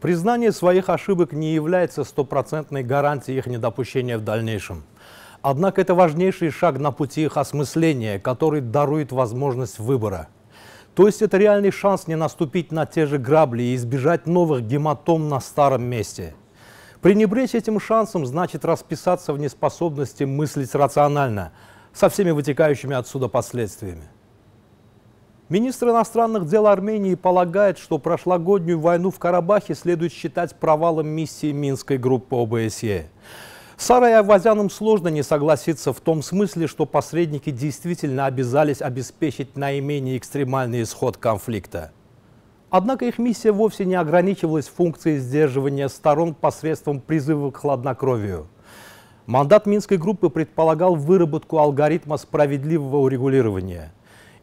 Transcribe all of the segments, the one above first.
Признание своих ошибок не является стопроцентной гарантией их недопущения в дальнейшем. Однако это важнейший шаг на пути их осмысления, который дарует возможность выбора. То есть это реальный шанс не наступить на те же грабли и избежать новых гематом на старом месте. Пренебречь этим шансом значит расписаться в неспособности мыслить рационально, со всеми вытекающими отсюда последствиями. Министр иностранных дел Армении полагает, что прошлогоднюю войну в Карабахе следует считать провалом миссии Минской группы ОБСЕ. и Авазяном сложно не согласиться в том смысле, что посредники действительно обязались обеспечить наименее экстремальный исход конфликта. Однако их миссия вовсе не ограничивалась функцией сдерживания сторон посредством призыва к хладнокровию. Мандат Минской группы предполагал выработку алгоритма справедливого урегулирования –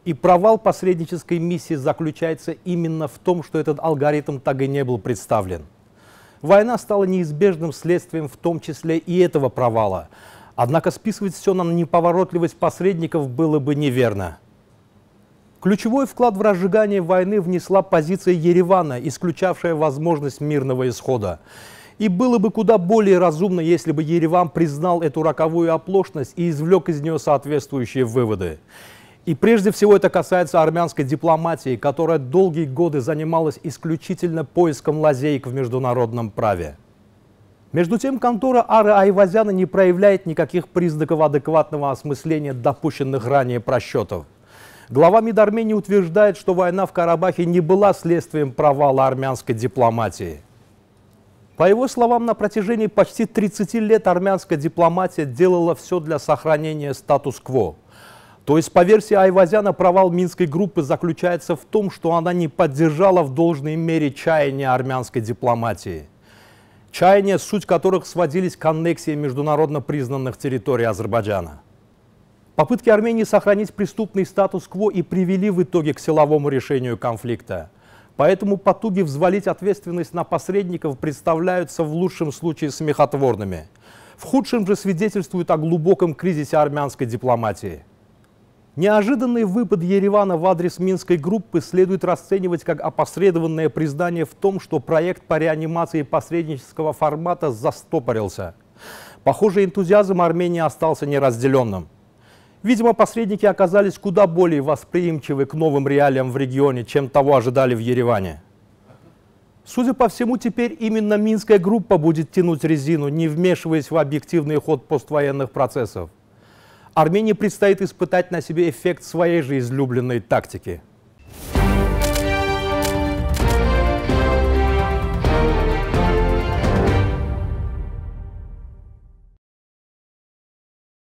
и провал посреднической миссии заключается именно в том, что этот алгоритм так и не был представлен. Война стала неизбежным следствием в том числе и этого провала. Однако списывать все на неповоротливость посредников было бы неверно. Ключевой вклад в разжигание войны внесла позиция Еревана, исключавшая возможность мирного исхода. И было бы куда более разумно, если бы Ереван признал эту роковую оплошность и извлек из нее соответствующие выводы. И прежде всего это касается армянской дипломатии, которая долгие годы занималась исключительно поиском лазеек в международном праве. Между тем, контора Ары Айвазяна не проявляет никаких признаков адекватного осмысления допущенных ранее просчетов. Глава МИД Армении утверждает, что война в Карабахе не была следствием провала армянской дипломатии. По его словам, на протяжении почти 30 лет армянская дипломатия делала все для сохранения статус-кво – то есть, по версии Айвазяна, провал Минской группы заключается в том, что она не поддержала в должной мере чаяния армянской дипломатии. Чаяния, суть которых сводились к аннексии международно признанных территорий Азербайджана. Попытки Армении сохранить преступный статус-кво и привели в итоге к силовому решению конфликта. Поэтому потуги взвалить ответственность на посредников представляются в лучшем случае смехотворными. В худшем же свидетельствуют о глубоком кризисе армянской дипломатии. Неожиданный выпад Еревана в адрес Минской группы следует расценивать как опосредованное признание в том, что проект по реанимации посреднического формата застопорился. Похоже, энтузиазм Армении остался неразделенным. Видимо, посредники оказались куда более восприимчивы к новым реалиям в регионе, чем того ожидали в Ереване. Судя по всему, теперь именно Минская группа будет тянуть резину, не вмешиваясь в объективный ход поствоенных процессов. Армении предстоит испытать на себе эффект своей же излюбленной тактики